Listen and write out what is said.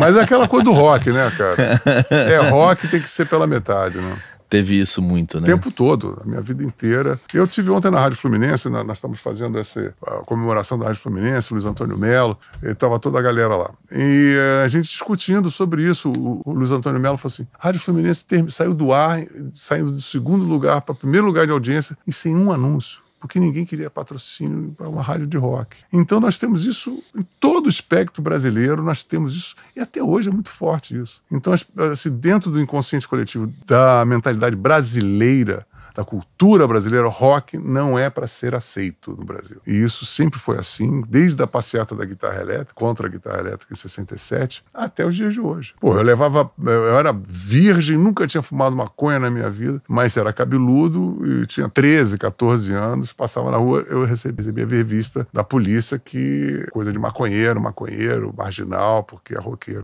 Mas é aquela coisa do rock, né, cara? É rock tem que ser pela metade, né? Teve isso muito, né? O tempo todo, a minha vida inteira. Eu tive ontem na Rádio Fluminense, nós estamos fazendo essa comemoração da Rádio Fluminense, Luiz Antônio Melo, estava toda a galera lá. E eh, a gente discutindo sobre isso, o, o Luiz Antônio Melo falou assim: a Rádio Fluminense ter, saiu do ar, saindo do segundo lugar para primeiro lugar de audiência, e sem um anúncio porque ninguém queria patrocínio para uma rádio de rock. Então nós temos isso em todo o espectro brasileiro, nós temos isso, e até hoje é muito forte isso. Então, assim, dentro do inconsciente coletivo, da mentalidade brasileira, da cultura brasileira, rock não é para ser aceito no Brasil. E isso sempre foi assim, desde a passeata da guitarra elétrica, contra a guitarra elétrica em 67, até os dias de hoje. Pô, eu levava. Eu era virgem, nunca tinha fumado maconha na minha vida, mas era cabeludo e tinha 13, 14 anos, passava na rua, eu recebia revista da polícia que coisa de maconheiro, maconheiro, marginal, porque é roqueiro.